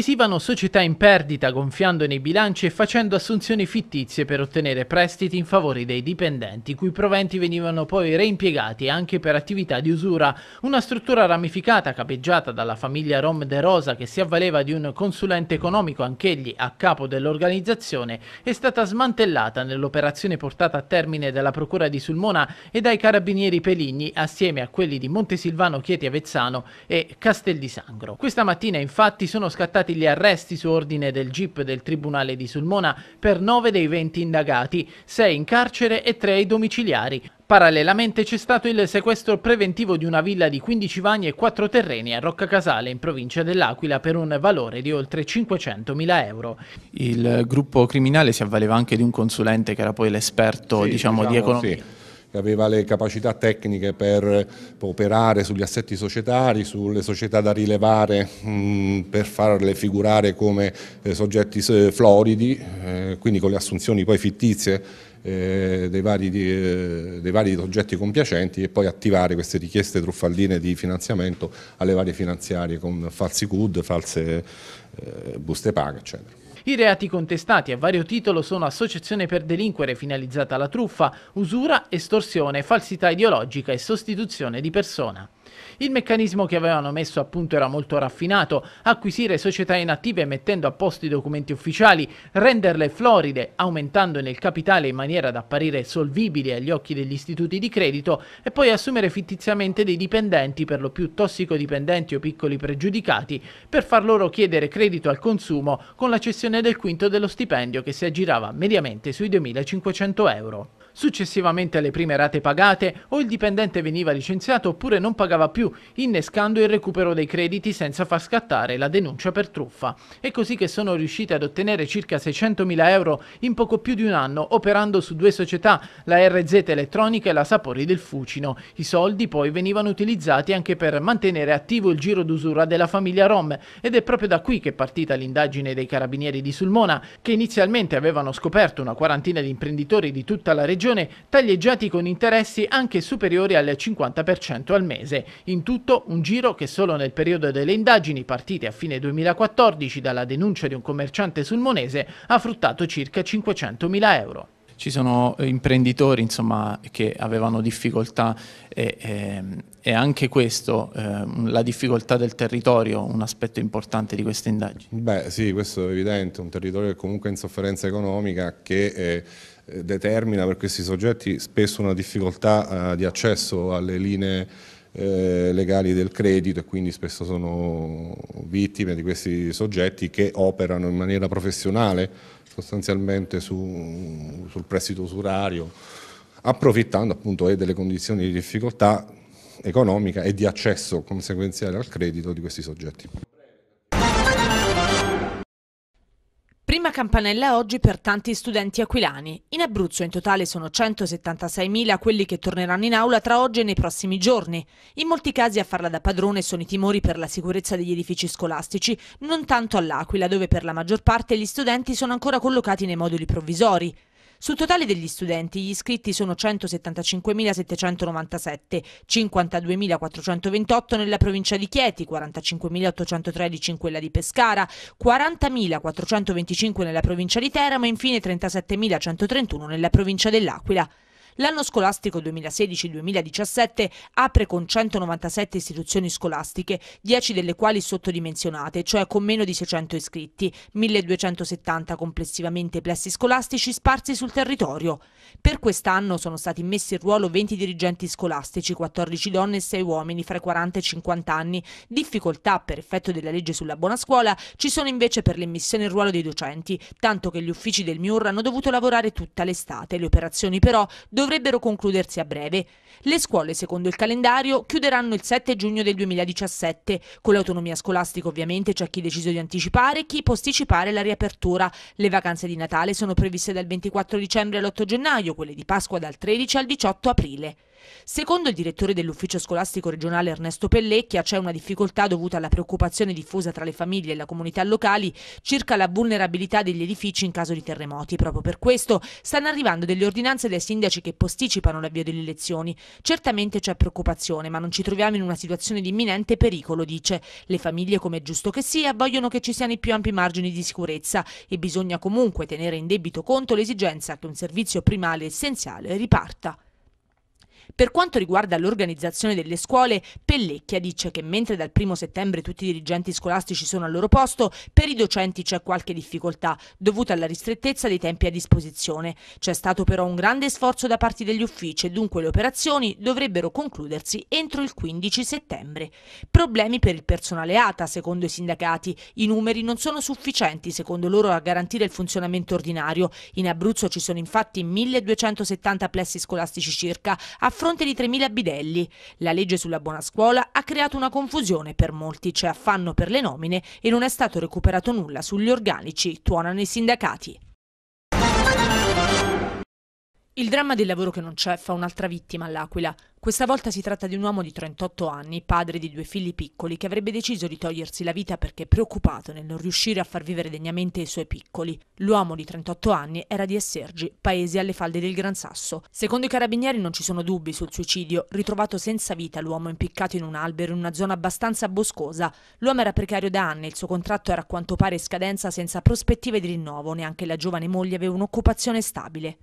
acquisivano società in perdita gonfiando nei bilanci e facendo assunzioni fittizie per ottenere prestiti in favore dei dipendenti, cui proventi venivano poi reimpiegati anche per attività di usura. Una struttura ramificata capeggiata dalla famiglia Rom De Rosa che si avvaleva di un consulente economico anch'egli a capo dell'organizzazione è stata smantellata nell'operazione portata a termine dalla Procura di Sulmona e dai carabinieri Peligni assieme a quelli di Montesilvano, Chieti Avezzano e Castel di Sangro. Questa mattina infatti sono scattati stati gli arresti su ordine del GIP del Tribunale di Sulmona per 9 dei 20 indagati, 6 in carcere e 3 ai domiciliari. Parallelamente c'è stato il sequestro preventivo di una villa di 15 vani e 4 terreni a Rocca Casale in provincia dell'Aquila per un valore di oltre 500.000 euro. Il gruppo criminale si avvaleva anche di un consulente che era poi l'esperto sì, diciamo, diciamo, di economia. Sì che aveva le capacità tecniche per operare sugli assetti societari, sulle società da rilevare mm, per farle figurare come eh, soggetti floridi, eh, quindi con le assunzioni poi fittizie eh, dei, vari, dei vari soggetti compiacenti e poi attivare queste richieste truffaldine di finanziamento alle varie finanziarie con falsi CUD, false buste paga, eccetera. I reati contestati a vario titolo sono associazione per delinquere finalizzata alla truffa, usura, estorsione, falsità ideologica e sostituzione di persona. Il meccanismo che avevano messo a punto era molto raffinato, acquisire società inattive mettendo a posto i documenti ufficiali, renderle floride, aumentandone il capitale in maniera da apparire solvibili agli occhi degli istituti di credito e poi assumere fittiziamente dei dipendenti, per lo più tossicodipendenti o piccoli pregiudicati, per far loro chiedere credito al consumo con la cessione del quinto dello stipendio che si aggirava mediamente sui 2.500 euro. Successivamente alle prime rate pagate o il dipendente veniva licenziato oppure non pagava più, innescando il recupero dei crediti senza far scattare la denuncia per truffa. È così che sono riusciti ad ottenere circa 600.000 euro in poco più di un anno operando su due società, la RZ Elettronica e la Sapori del Fucino. I soldi poi venivano utilizzati anche per mantenere attivo il giro d'usura della famiglia Rom ed è proprio da qui che è partita l'indagine dei carabinieri di Sulmona che inizialmente avevano scoperto una quarantina di imprenditori di tutta la regione regione taglieggiati con interessi anche superiori al 50% al mese. In tutto un giro che solo nel periodo delle indagini partite a fine 2014 dalla denuncia di un commerciante sulmonese ha fruttato circa 500.000 euro ci sono eh, imprenditori insomma, che avevano difficoltà e, e, ehm, e anche questo, eh, la difficoltà del territorio, un aspetto importante di queste indagini. Beh sì, questo è evidente, un territorio che comunque in sofferenza economica che eh, determina per questi soggetti spesso una difficoltà eh, di accesso alle linee eh, legali del credito e quindi spesso sono vittime di questi soggetti che operano in maniera professionale sostanzialmente su, sul prestito usurario approfittando appunto eh, delle condizioni di difficoltà economica e di accesso conseguenziale al credito di questi soggetti. Prima campanella oggi per tanti studenti aquilani. In Abruzzo in totale sono 176.000 quelli che torneranno in aula tra oggi e nei prossimi giorni. In molti casi a farla da padrone sono i timori per la sicurezza degli edifici scolastici, non tanto all'Aquila dove per la maggior parte gli studenti sono ancora collocati nei moduli provvisori. Sul totale degli studenti, gli iscritti sono 175.797, 52.428 nella provincia di Chieti, 45.813 in quella di Pescara, 40.425 nella provincia di Teramo e infine 37.131 nella provincia dell'Aquila. L'anno scolastico 2016-2017 apre con 197 istituzioni scolastiche, 10 delle quali sottodimensionate, cioè con meno di 600 iscritti, 1270 complessivamente plessi scolastici sparsi sul territorio. Per quest'anno sono stati messi in ruolo 20 dirigenti scolastici, 14 donne e 6 uomini fra i 40 e i 50 anni. Difficoltà per effetto della legge sulla buona scuola ci sono invece per l'immissione in ruolo dei docenti, tanto che gli uffici del MIUR hanno dovuto lavorare tutta l'estate. Le operazioni però dovranno dovrebbero concludersi a breve. Le scuole, secondo il calendario, chiuderanno il 7 giugno del 2017. Con l'autonomia scolastica ovviamente c'è chi ha deciso di anticipare e chi posticipare la riapertura. Le vacanze di Natale sono previste dal 24 dicembre all'8 gennaio, quelle di Pasqua dal 13 al 18 aprile. Secondo il direttore dell'ufficio scolastico regionale Ernesto Pellecchia c'è una difficoltà dovuta alla preoccupazione diffusa tra le famiglie e la comunità locali circa la vulnerabilità degli edifici in caso di terremoti. Proprio per questo stanno arrivando delle ordinanze dai sindaci che posticipano l'avvio delle elezioni. Certamente c'è preoccupazione, ma non ci troviamo in una situazione di imminente pericolo, dice. Le famiglie, come è giusto che sia, vogliono che ci siano i più ampi margini di sicurezza e bisogna comunque tenere in debito conto l'esigenza che un servizio primale essenziale riparta. Per quanto riguarda l'organizzazione delle scuole, Pellecchia dice che mentre dal 1 settembre tutti i dirigenti scolastici sono al loro posto, per i docenti c'è qualche difficoltà dovuta alla ristrettezza dei tempi a disposizione. C'è stato però un grande sforzo da parte degli uffici e dunque le operazioni dovrebbero concludersi entro il 15 settembre. Problemi per il personale ATA, secondo i sindacati. I numeri non sono sufficienti, secondo loro, a garantire il funzionamento ordinario. In Abruzzo ci sono infatti 1270 plessi scolastici circa, a fronte di 3.000 bidelli. La legge sulla buona scuola ha creato una confusione per molti, c'è cioè affanno per le nomine e non è stato recuperato nulla sugli organici, tuonano i sindacati. Il dramma del lavoro che non c'è fa un'altra vittima all'Aquila. Questa volta si tratta di un uomo di 38 anni, padre di due figli piccoli, che avrebbe deciso di togliersi la vita perché preoccupato nel non riuscire a far vivere degnamente i suoi piccoli. L'uomo di 38 anni era di Essergi, paese alle falde del Gran Sasso. Secondo i carabinieri non ci sono dubbi sul suicidio. Ritrovato senza vita l'uomo impiccato in un albero in una zona abbastanza boscosa. L'uomo era precario da anni, il suo contratto era a quanto pare scadenza senza prospettive di rinnovo, neanche la giovane moglie aveva un'occupazione stabile.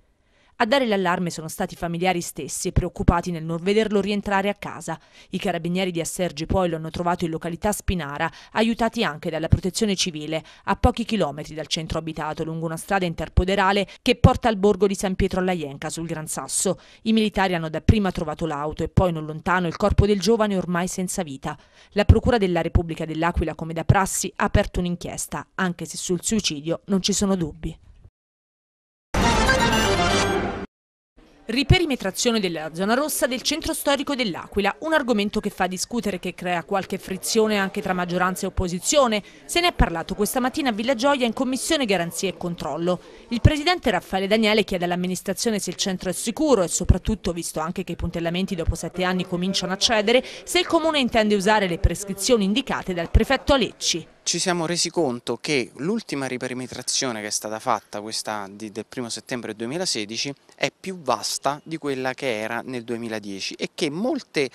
A dare l'allarme sono stati i familiari stessi, preoccupati nel non vederlo rientrare a casa. I carabinieri di Assergi poi lo hanno trovato in località Spinara, aiutati anche dalla protezione civile, a pochi chilometri dal centro abitato, lungo una strada interpoderale che porta al borgo di San Pietro alla Ienca, sul Gran Sasso. I militari hanno dapprima trovato l'auto e poi non lontano il corpo del giovane ormai senza vita. La Procura della Repubblica dell'Aquila, come da prassi, ha aperto un'inchiesta, anche se sul suicidio non ci sono dubbi. Riperimetrazione della zona rossa del centro storico dell'Aquila, un argomento che fa discutere che crea qualche frizione anche tra maggioranza e opposizione. Se ne è parlato questa mattina a Villa Gioia in Commissione Garanzie e Controllo. Il presidente Raffaele Daniele chiede all'amministrazione se il centro è sicuro e soprattutto, visto anche che i puntellamenti dopo sette anni cominciano a cedere, se il comune intende usare le prescrizioni indicate dal prefetto Alecci ci siamo resi conto che l'ultima riperimetrazione che è stata fatta, questa di, del 1 settembre 2016, è più vasta di quella che era nel 2010 e che molte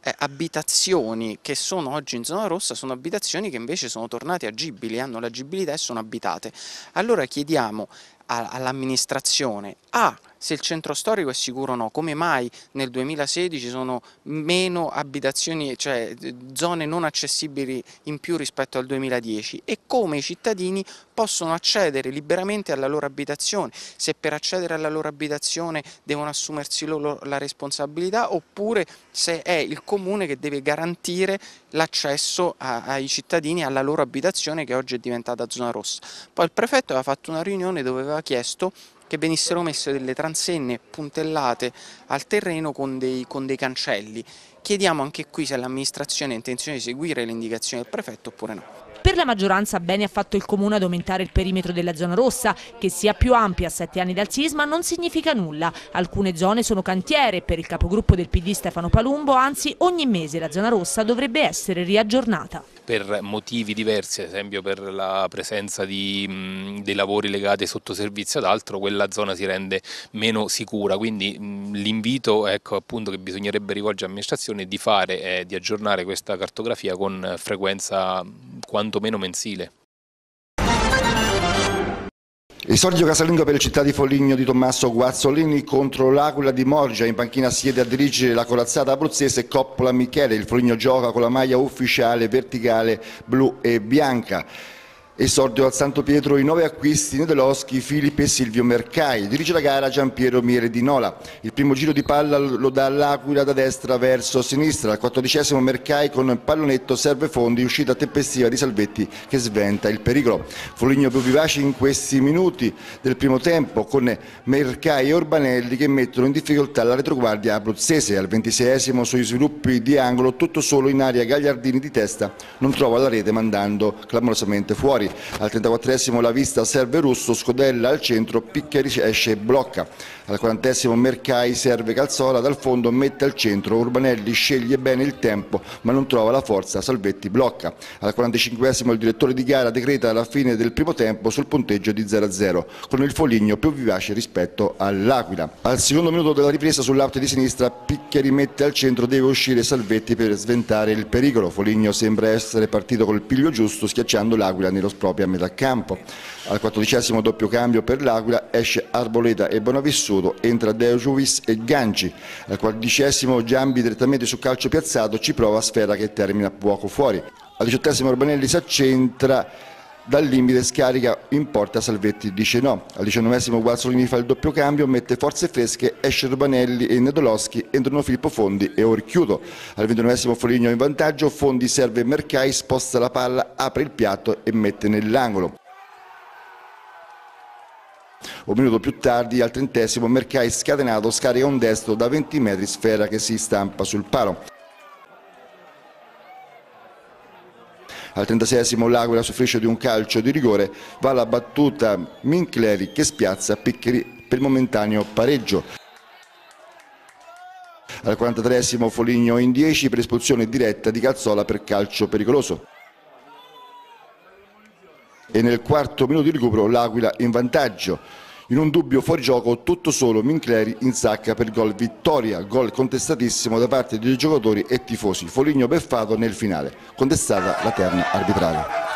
eh, abitazioni che sono oggi in zona rossa sono abitazioni che invece sono tornate agibili, hanno l'agibilità e sono abitate. Allora chiediamo all'amministrazione A se il centro storico è sicuro o no, come mai nel 2016 sono meno abitazioni, cioè zone non accessibili in più rispetto al 2010 e come i cittadini possono accedere liberamente alla loro abitazione, se per accedere alla loro abitazione devono assumersi loro la responsabilità oppure se è il comune che deve garantire l'accesso ai cittadini alla loro abitazione che oggi è diventata zona rossa. Poi il prefetto aveva fatto una riunione dove aveva chiesto che venissero messe delle transenne puntellate al terreno con dei, con dei cancelli. Chiediamo anche qui se l'amministrazione ha intenzione di seguire le indicazioni del prefetto oppure no. Per la maggioranza bene ha fatto il Comune ad aumentare il perimetro della zona rossa, che sia più ampia a sette anni dal sisma non significa nulla. Alcune zone sono cantiere, per il capogruppo del PD Stefano Palumbo, anzi ogni mese la zona rossa dovrebbe essere riaggiornata per motivi diversi, ad esempio per la presenza di, mh, mm, dei lavori legati sotto servizio ad altro, quella zona si rende meno sicura, quindi mm, l'invito ecco, che bisognerebbe rivolgere all'amministrazione è di fare, è di aggiornare questa cartografia con frequenza mm, quantomeno mensile. Esordio casalingo per il città di Foligno di Tommaso Guazzolini contro l'Aquila di Morgia, in panchina siede a dirigere la corazzata abruzzese Coppola Michele, il Foligno gioca con la maglia ufficiale verticale blu e bianca. Esordio al Santo Pietro i nove acquisti Nedeloschi, Filippo e Silvio Mercai. Dirige la gara Giampiero Miere di Nola. Il primo giro di palla lo dà l'Aquila da destra verso sinistra. Al quattordicesimo Mercai con pallonetto serve fondi, uscita tempestiva di Salvetti che sventa il pericolo. Foligno più vivaci in questi minuti del primo tempo con Mercai e Orbanelli che mettono in difficoltà la retroguardia abruzzese. Al ventiseiesimo sui sviluppi di angolo tutto solo in aria Gagliardini di testa non trova la rete mandando clamorosamente fuori. Al 34esimo la vista serve Russo, Scodella al centro, Piccheri esce e blocca. Al 40esimo Mercai serve Calzola, dal fondo mette al centro, Urbanelli sceglie bene il tempo ma non trova la forza, Salvetti blocca. Al 45esimo il direttore di gara decreta la fine del primo tempo sul punteggio di 0-0 con il Foligno più vivace rispetto all'Aquila. Al secondo minuto della ripresa sull'auto di sinistra Piccheri mette al centro, deve uscire Salvetti per sventare il pericolo. Foligno sembra essere partito col piglio giusto schiacciando l'Aquila nello spazio proprio a metà campo. Al quattordicesimo doppio cambio per l'Aquila esce Arboleta e Bonavissuto, entra Deojovis e Ganci. Al quattordicesimo Giambi direttamente su calcio piazzato ci prova a Sfera che termina poco fuori. Al diciottesimo Orbanelli si accentra dal limite scarica in porta Salvetti dice no. Al diciannovesimo Guazzolini fa il doppio cambio, mette forze fresche, esce Urbanelli e Nedoloschi, entrano Filippo Fondi e Orchiudo. Al ventunesimo Foligno in vantaggio, Fondi serve Mercai, sposta la palla, apre il piatto e mette nell'angolo. Un minuto più tardi, al trentesimo, Mercai scatenato scarica un destro da 20 metri, sfera che si stampa sul palo. Al 36esimo l'Aquila soffrisce di un calcio di rigore, va la battuta Mincleri che spiazza Piccheri per il momentaneo pareggio. Al 43esimo Foligno in 10 per espulsione diretta di Calzola per calcio pericoloso. E nel quarto minuto di recupero l'Aquila in vantaggio. In un dubbio fuori gioco tutto solo Mincleri in sacca per gol vittoria, gol contestatissimo da parte dei giocatori e tifosi. Foligno beffato nel finale, contestata la terna arbitrale.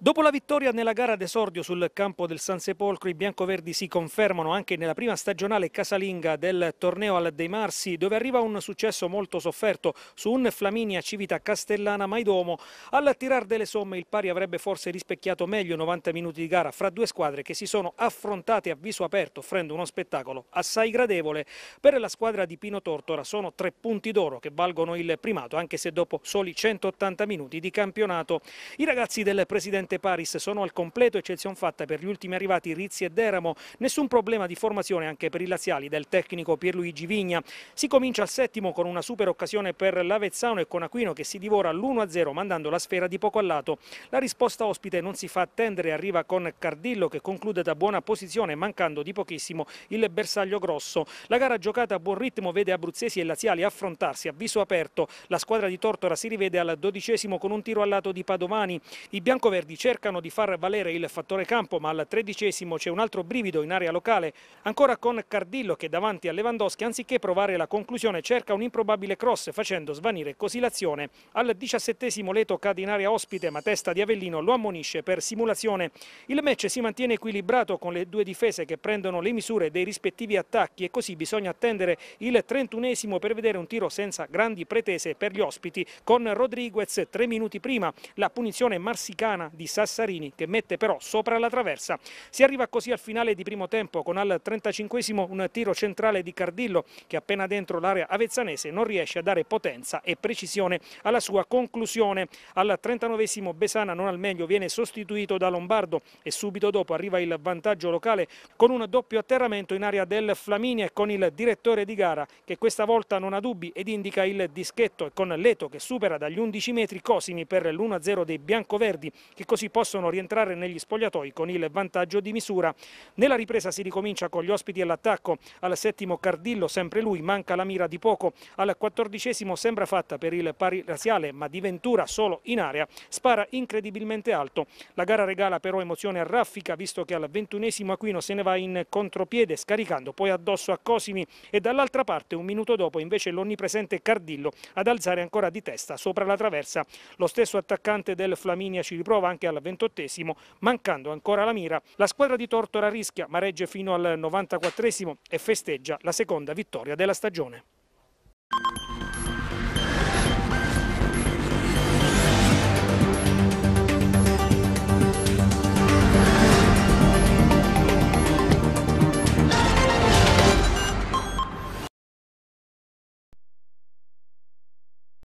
Dopo la vittoria nella gara d'esordio sul campo del San Sepolcro, i biancoverdi si confermano anche nella prima stagionale casalinga del torneo al Dei Marsi, dove arriva un successo molto sofferto su un Flaminia Civita Castellana Maidomo. Al tirar delle somme il pari avrebbe forse rispecchiato meglio 90 minuti di gara fra due squadre che si sono affrontate a viso aperto, offrendo uno spettacolo assai gradevole. Per la squadra di Pino Tortora sono tre punti d'oro che valgono il primato, anche se dopo soli 180 minuti di campionato. I ragazzi del presidente Levante Paris sono al completo, eccezion fatta per gli ultimi arrivati Rizzi e Deramo. Nessun problema di formazione anche per i laziali del tecnico Pierluigi Vigna. Si comincia al settimo con una super occasione per l'Avezzano e con Aquino che si divora l'1-0 mandando la sfera di poco a lato. La risposta ospite non si fa attendere, arriva con Cardillo che conclude da buona posizione mancando di pochissimo il bersaglio grosso. La gara giocata a buon ritmo vede abruzzesi e laziali affrontarsi a viso aperto. La squadra di Tortora si rivede al dodicesimo con un tiro al lato di Padomani. I biancoverdi cercano di far valere il fattore campo, ma al tredicesimo c'è un altro brivido in area locale, ancora con Cardillo che davanti a Lewandowski, anziché provare la conclusione, cerca un improbabile cross facendo svanire così l'azione. Al diciassettesimo Leto cade in area ospite, ma testa di Avellino lo ammonisce per simulazione. Il match si mantiene equilibrato con le due difese che prendono le misure dei rispettivi attacchi e così bisogna attendere il trentunesimo per vedere un tiro senza grandi pretese per gli ospiti con Rodriguez tre minuti prima, la punizione marsicana di Sassarini che mette però sopra la traversa. Si arriva così al finale di primo tempo con al 35 un tiro centrale di Cardillo che appena dentro l'area avezzanese non riesce a dare potenza e precisione alla sua conclusione. Al 39 Besana non al meglio viene sostituito da Lombardo e subito dopo arriva il vantaggio locale con un doppio atterramento in area del Flaminia e con il direttore di gara che questa volta non ha dubbi ed indica il dischetto e con Leto che supera dagli 11 metri Cosimi per l'1-0 dei biancoverdi che così così possono rientrare negli spogliatoi con il vantaggio di misura. Nella ripresa si ricomincia con gli ospiti all'attacco, al settimo Cardillo, sempre lui, manca la mira di poco, al quattordicesimo sembra fatta per il pari razziale, ma di Ventura solo in area, spara incredibilmente alto. La gara regala però emozione a raffica, visto che al ventunesimo Aquino se ne va in contropiede, scaricando poi addosso a Cosimi e dall'altra parte un minuto dopo invece l'onnipresente Cardillo ad alzare ancora di testa sopra la traversa. Lo stesso attaccante del Flaminia ci riprova anche anche al ventottesimo, mancando ancora la mira. La squadra di Tortora rischia, ma regge fino al 94 e festeggia la seconda vittoria della stagione.